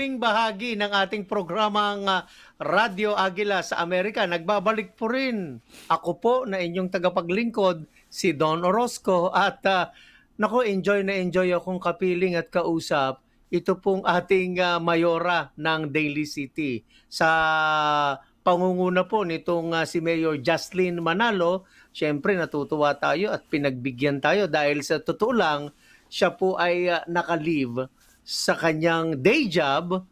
huling bahagi ng ating programang uh, Radyo Agila sa Amerika. Nagbabalik po rin ako po na inyong tagapaglingkod, si Don Orozco. At uh, ah, nako, enjoy na enjoy akong kapiling at kausap. Ito pong ating uh, mayora ng Daily City sa pangunguna po nitong uh, si Mayor Jocelyn Manalo, syempre natutuwa tayo at pinagbigyan tayo dahil sa totoo lang, siya po ay uh, nakalive sa kanyang day job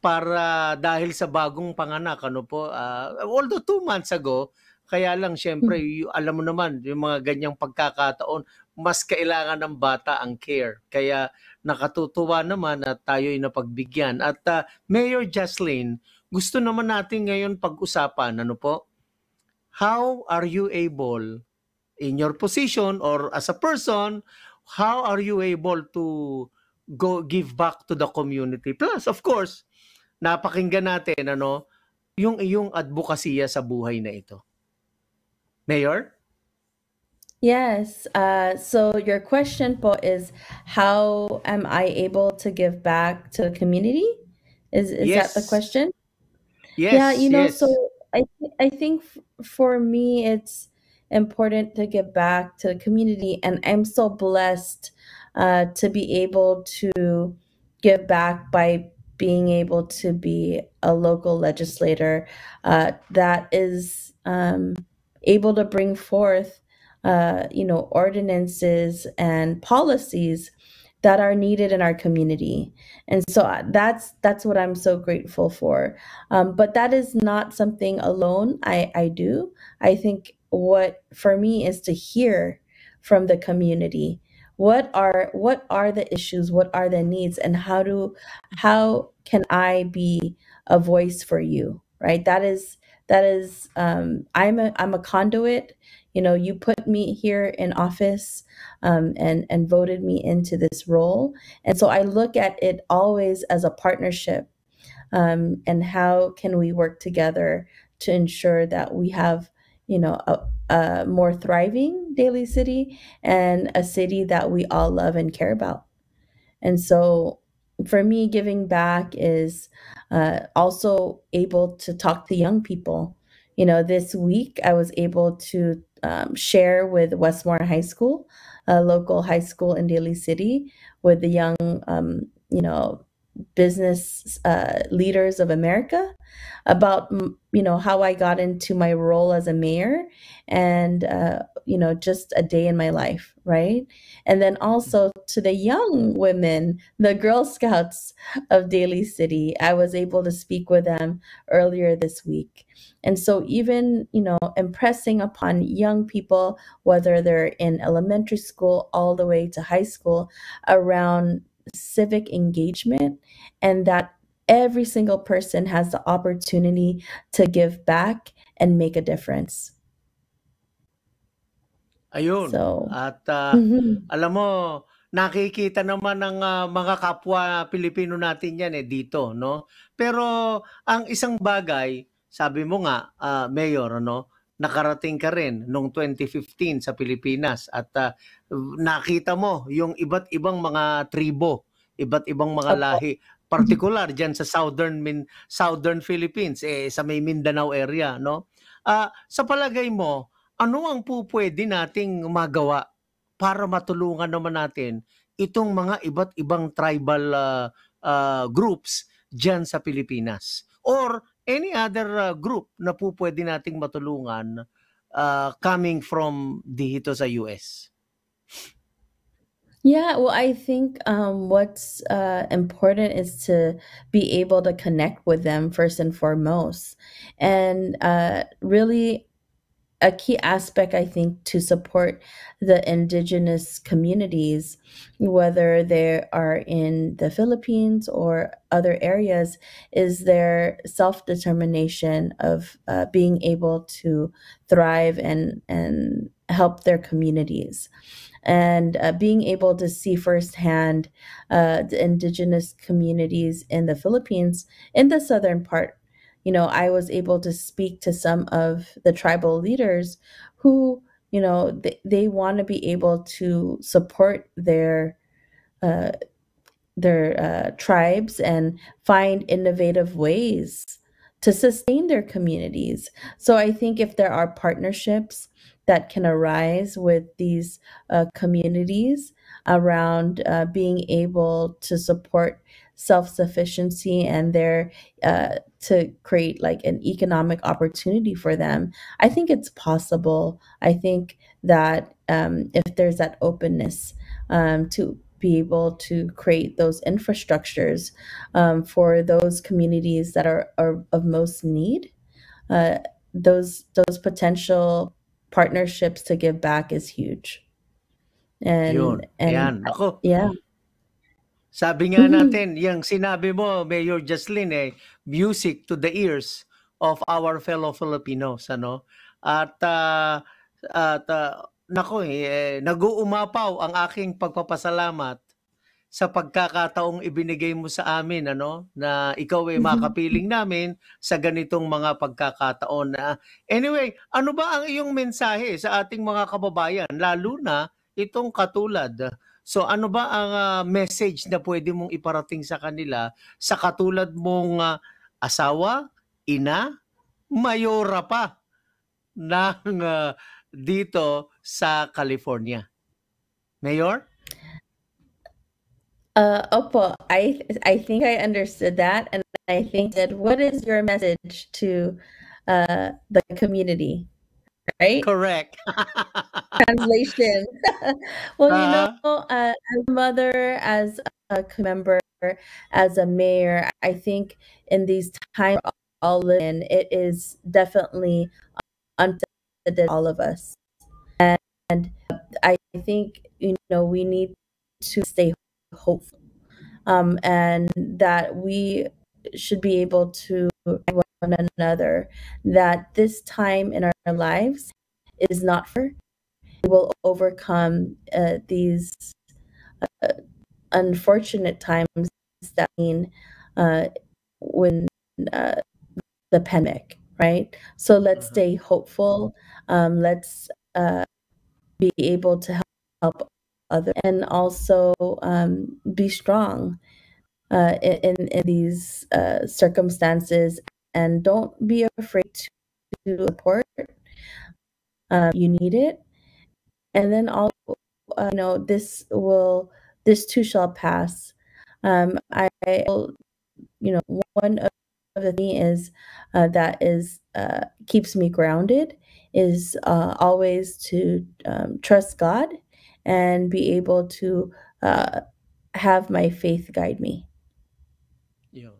para dahil sa bagong panganak ano po uh, although two months ago kaya lang syempre mm. alam mo naman yung mga ganyang pagkakataon mas kailangan ng bata ang care kaya nakatutuwa naman na tayo ay napagbigyan at uh, Mayor Jocelyn gusto naman natin ngayon pag-usapan ano po how are you able in your position or as a person how are you able to go give back to the community. Plus, of course, napakinggan natin ano, yung iyong advokasya sa buhay na ito. Mayor? Yes. Uh, so your question po is how am I able to give back to the community? Is is yes. that the question? Yes. Yeah, you know, yes. so I th I think for me it's important to give back to the community and I'm so blessed uh, to be able to give back by being able to be a local legislator uh, that is um, able to bring forth, uh, you know, ordinances and policies that are needed in our community and so uh, that's that's what i'm so grateful for um, but that is not something alone i i do i think what for me is to hear from the community what are what are the issues what are the needs and how do how can i be a voice for you right that is that is um, i'm a i'm a conduit you know you put me here in office um, and and voted me into this role and so i look at it always as a partnership um, and how can we work together to ensure that we have you know, a, a more thriving daily city and a city that we all love and care about. And so for me, giving back is uh, also able to talk to young people. You know, this week I was able to um, share with Westmore High School, a local high school in Daly City, with the young, um, you know, business uh, leaders of America about you know how I got into my role as a mayor and uh, you know just a day in my life, right? And then also to the young women, the Girl Scouts of Daly City, I was able to speak with them earlier this week. And so even you know impressing upon young people, whether they're in elementary school all the way to high school, around civic engagement and that every single person has the opportunity to give back and make a difference. Ayun. So, At uh, mm-hmm. alam mo, nakikita naman ng uh, mga kapwa Pilipino natin yan eh dito, no? Pero ang isang bagay, sabi mo nga, uh, Mayor, no? nakarating ka rin noong 2015 sa Pilipinas at uh, nakita mo yung iba't ibang mga tribo, iba't ibang mga lahi, particular diyan sa southern min, southern Philippines eh sa may Mindanao area, no? Uh, sa palagay mo, ano ang pupwede nating magawa para matulungan naman natin itong mga iba't ibang tribal uh, uh, groups diyan sa Pilipinas? Or any other uh, group na po pwede nating matulungan uh, coming from dito sa US? Yeah, well, I think um, what's uh, important is to be able to connect with them first and foremost, and uh, really a key aspect, I think, to support the indigenous communities, whether they are in the Philippines or other areas, is their self determination of uh, being able to thrive and, and help their communities. And uh, being able to see firsthand uh, the indigenous communities in the Philippines, in the southern part you know, I was able to speak to some of the tribal leaders who, you know, they, they want to be able to support their uh, their uh, tribes and find innovative ways to sustain their communities. So I think if there are partnerships that can arise with these uh, communities around uh, being able to support self-sufficiency and their uh, to create like an economic opportunity for them i think it's possible i think that um, if there's that openness um, to be able to create those infrastructures um, for those communities that are, are of most need uh, those those potential partnerships to give back is huge. And, and Yan. Ako. Yeah. Sabi nga mm-hmm. natin, mm-hmm. yung sinabi mo, Mayor Jocelyn, eh, music to the ears of our fellow Filipinos. Ano? At, uh, at uh, nako, eh, eh, nag-uumapaw ang aking pagpapasalamat sa pagkakataong ibinigay mo sa amin ano na ikaw ay mm-hmm. makapiling namin sa ganitong mga pagkakataon na anyway ano ba ang iyong mensahe sa ating mga kababayan lalo na itong katulad so ano ba ang uh, message na pwede mong iparating sa kanila sa katulad mong uh, asawa ina mayora pa ng uh, dito sa California mayor Uh, Oppo, oh, I I think I understood that, and I think that what is your message to uh, the community? Right. Correct. Translation. well, uh, you uh-huh. know, uh, as a mother, as a member, as a mayor, I think in these times all in, it is definitely unprecedented all of us, and, and I think you know we need to stay hopeful um, and that we should be able to one another that this time in our lives is not for we will overcome uh, these uh, unfortunate times that mean uh, when uh, the pandemic right so let's mm-hmm. stay hopeful um, let's uh, be able to help, help other and also um, be strong uh, in, in these uh, circumstances and don't be afraid to, support. Um, you need it. And then also, uh, you know, this will, this too shall pass. Um, I, you know, one of the thing is uh, that is uh, keeps me grounded is uh, always to um, trust God and be able to uh, have my faith guide me. Yun.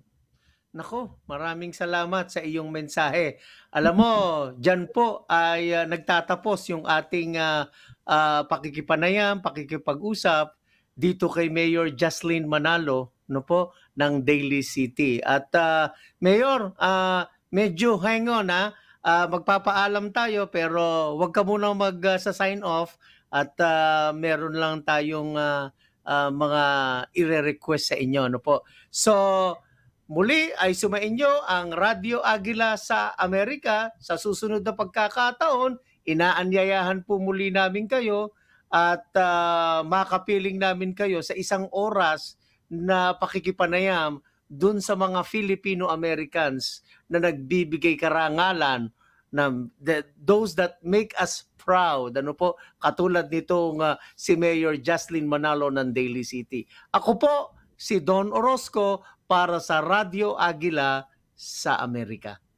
Nako, maraming salamat sa iyong mensahe. Alam mo, dyan po ay uh, nagtatapos yung ating uh, uh, pakikipanayam, pakikipag-usap dito kay Mayor Jocelyn Manalo no po ng Daily City. At uh, Mayor, uh, medyo hang on ha, uh, ah, magpapaalam tayo pero wag ka muna mag-sign uh, off at uh, meron lang tayong uh, uh, mga ire-request sa inyo. Ano po? So, muli ay sumainyo ang Radio Agila sa Amerika. Sa susunod na pagkakataon, inaanyayahan po muli namin kayo at uh, makapiling namin kayo sa isang oras na pakikipanayam dun sa mga Filipino-Americans na nagbibigay karangalan na the, those that make us proud. Ano po, katulad nitong uh, si Mayor Jocelyn Manalo ng Daily City. Ako po si Don Orozco para sa Radyo Agila sa Amerika.